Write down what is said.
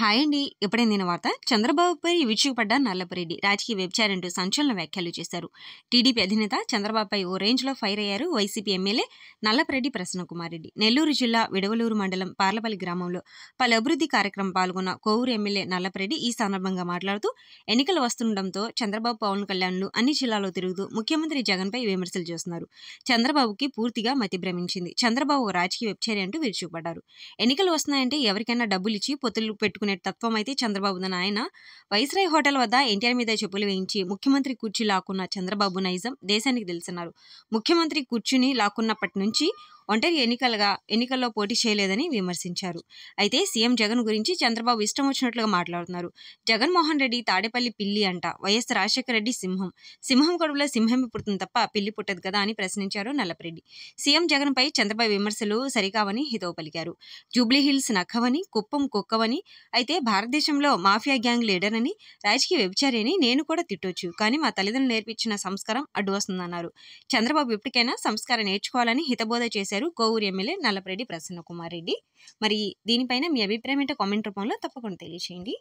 hi అండి ఇప్పుడే నేను వార్త చంద్రబాబుపై విరుచుకుపడ్డ నల్లపరెడ్డి రాజకీయ వ్యభిచారంటూ సంచలన వ్యాఖ్యలు చేశారు టీడీపీ అధినేత చంద్రబాబుపై ఓ రేంజ్లో ఫైర్ అయ్యారు వైసీపీ ఎమ్మెల్యే నల్లపరెడ్డి కుమార్ రెడ్డి నెల్లూరు జిల్లా విడవలూరు మండలం పార్లపల్లి గ్రామంలో పలు అభివృద్ధి కార్యక్రమం పాల్గొన్న కోవూరు ఎమ్మెల్యే నల్లపరెడ్డి ఈ సందర్భంగా మాట్లాడుతూ ఎన్నికలు వస్తుండటంతో చంద్రబాబు పవన్ కళ్యాణ్లు అన్ని జిల్లాలో తిరుగుతూ ముఖ్యమంత్రి జగన్పై విమర్శలు చేస్తున్నారు చంద్రబాబుకి పూర్తిగా మతిభ్రమించింది చంద్రబాబు రాజకీయ వ్యభిచారి అంటూ విరుచుకుపడ్డారు ఎన్నికలు వస్తున్నాయంటే ఎవరికైనా డబ్బులు ఇచ్చి పొత్తులు పెట్టుకుని చేసుకునే తత్వం అయితే చంద్రబాబు ఆయన వైస్రాయ్ హోటల్ వద్ద ఎన్టీఆర్ మీద చెప్పులు వేయించి ముఖ్యమంత్రి కూర్చీ లాక్కున్న చంద్రబాబు నైజం దేశానికి తెలుసున్నారు ముఖ్యమంత్రి కూర్చుని లాక్కున్నప్పటి నుంచి ఒంటరి ఎన్నికలుగా ఎన్నికల్లో పోటీ చేయలేదని విమర్శించారు అయితే సీఎం జగన్ గురించి చంద్రబాబు ఇష్టం వచ్చినట్లుగా మాట్లాడుతున్నారు జగన్మోహన్ రెడ్డి తాడేపల్లి పిల్లి అంట వైఎస్ రాజశేఖర రెడ్డి సింహం సింహం కడుపులో సింహం పుడుతుంది తప్ప పిల్లి పుట్టదు కదా అని ప్రశ్నించారు నల్లపరెడ్డి సీఎం జగన్పై చంద్రబాబు విమర్శలు సరికావని హితవు పలికారు జూబ్లీహిల్స్ నక్కవని కుప్పం కుక్కవని అయితే భారతదేశంలో మాఫియా గ్యాంగ్ లీడర్ అని రాజకీయ వ్యభిచారి అని నేను కూడా తిట్టొచ్చు కానీ మా తల్లిదండ్రులు నేర్పించిన సంస్కారం అడ్డు వస్తుందన్నారు చంద్రబాబు ఇప్పటికైనా సంస్కారం నేర్చుకోవాలని హితబోధ చేశారు చేశారు కోవూరు ఎమ్మెల్యే నల్లపరెడ్డి ప్రసన్నకుమార్ రెడ్డి మరి దీనిపైన మీ అభిప్రాయం ఏంటో కామెంట్ రూపంలో తప్పకుండా తెలియచేయండి